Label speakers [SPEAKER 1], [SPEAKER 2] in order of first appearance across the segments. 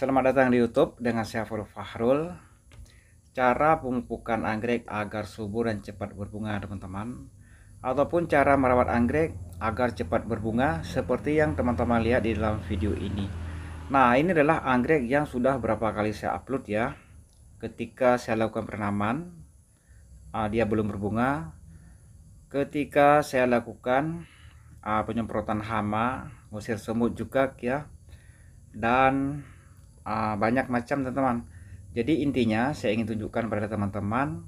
[SPEAKER 1] Selamat datang di YouTube dengan saya Foro Fahrul. Cara pemupukan anggrek agar subur dan cepat berbunga, teman-teman. Ataupun cara merawat anggrek agar cepat berbunga seperti yang teman-teman lihat di dalam video ini. Nah, ini adalah anggrek yang sudah berapa kali saya upload ya. Ketika saya lakukan penanaman, ah, dia belum berbunga. Ketika saya lakukan ah, penyemprotan hama, ngusir semut juga ya. Dan uh, banyak macam teman-teman jadi intinya saya ingin tunjukkan pada teman-teman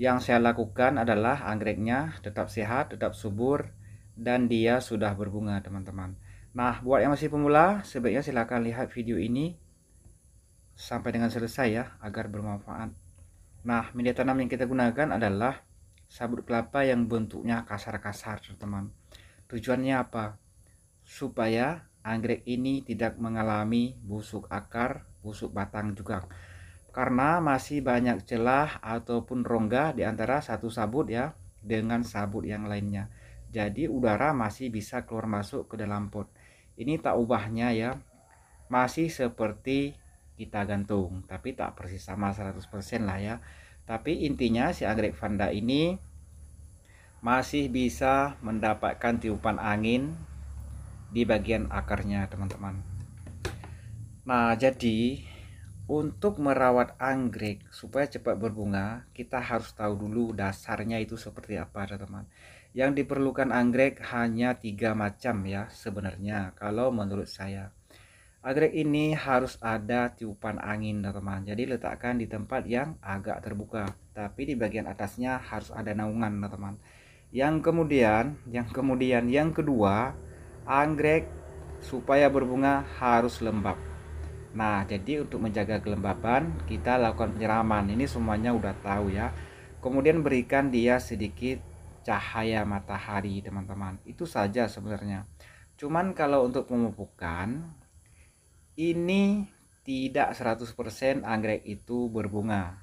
[SPEAKER 1] yang saya lakukan adalah anggreknya tetap sehat tetap subur dan dia sudah berbunga teman-teman nah buat yang masih pemula sebaiknya silahkan lihat video ini sampai dengan selesai ya agar bermanfaat nah media tanam yang kita gunakan adalah sabut kelapa yang bentuknya kasar-kasar teman-teman tujuannya apa supaya anggrek ini tidak mengalami busuk akar, busuk batang juga. Karena masih banyak celah ataupun rongga di antara satu sabut ya dengan sabut yang lainnya. Jadi udara masih bisa keluar masuk ke dalam pot. Ini tak ubahnya ya. Masih seperti kita gantung, tapi tak persis sama 100% lah ya. Tapi intinya si anggrek vanda ini masih bisa mendapatkan tiupan angin di bagian akarnya teman-teman nah jadi untuk merawat anggrek supaya cepat berbunga kita harus tahu dulu dasarnya itu seperti apa teman-teman yang diperlukan anggrek hanya tiga macam ya sebenarnya kalau menurut saya anggrek ini harus ada tiupan angin teman-teman jadi letakkan di tempat yang agak terbuka tapi di bagian atasnya harus ada naungan teman-teman yang kemudian yang kemudian yang kedua anggrek supaya berbunga harus lembab. Nah, jadi untuk menjaga kelembaban, kita lakukan penyiraman. Ini semuanya udah tahu ya. Kemudian berikan dia sedikit cahaya matahari, teman-teman. Itu saja sebenarnya. Cuman kalau untuk pemupukan, ini tidak 100% anggrek itu berbunga.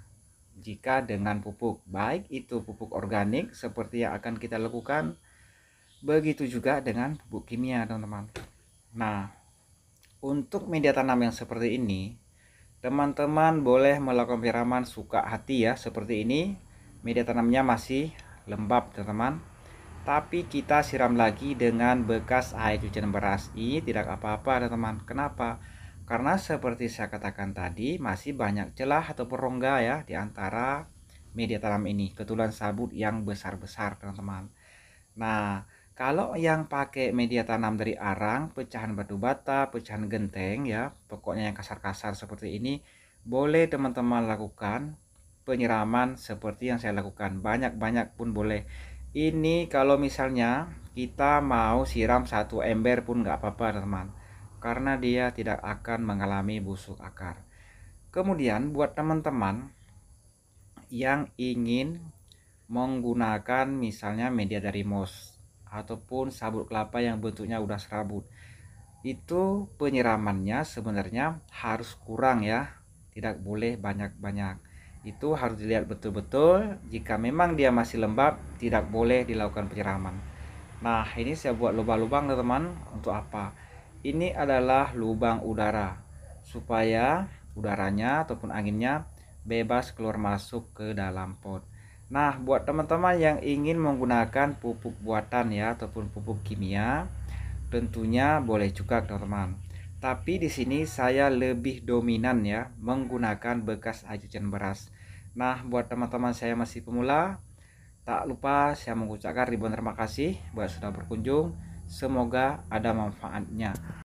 [SPEAKER 1] Jika dengan pupuk, baik itu pupuk organik seperti yang akan kita lakukan Begitu juga dengan pupuk kimia, teman-teman. Nah, untuk media tanam yang seperti ini, teman-teman boleh melakukan piraman suka hati ya, seperti ini. Media tanamnya masih lembab, teman-teman. Tapi kita siram lagi dengan bekas air cucian beras. Ini tidak apa-apa, teman-teman. Kenapa? Karena seperti saya katakan tadi, masih banyak celah atau perongga ya di antara media tanam ini, ketulan sabut yang besar-besar, teman-teman. Nah, kalau yang pakai media tanam dari arang, pecahan batu bata, pecahan genteng ya, pokoknya yang kasar-kasar seperti ini, boleh teman-teman lakukan penyiraman seperti yang saya lakukan. Banyak-banyak pun boleh. Ini kalau misalnya kita mau siram satu ember pun nggak apa-apa teman, teman karena dia tidak akan mengalami busuk akar. Kemudian buat teman-teman yang ingin menggunakan misalnya media dari moss ataupun sabut kelapa yang bentuknya udah serabut itu penyiramannya sebenarnya harus kurang ya tidak boleh banyak-banyak itu harus dilihat betul-betul jika memang dia masih lembab tidak boleh dilakukan penyiraman nah ini saya buat lubang-lubang teman untuk apa ini adalah lubang udara supaya udaranya ataupun anginnya bebas keluar masuk ke dalam pot Nah, buat teman-teman yang ingin menggunakan pupuk buatan ya ataupun pupuk kimia, tentunya boleh juga teman-teman. Tapi di sini saya lebih dominan ya menggunakan bekas ajukan beras. Nah, buat teman-teman saya masih pemula, tak lupa saya mengucapkan ribuan terima kasih buat sudah berkunjung. Semoga ada manfaatnya.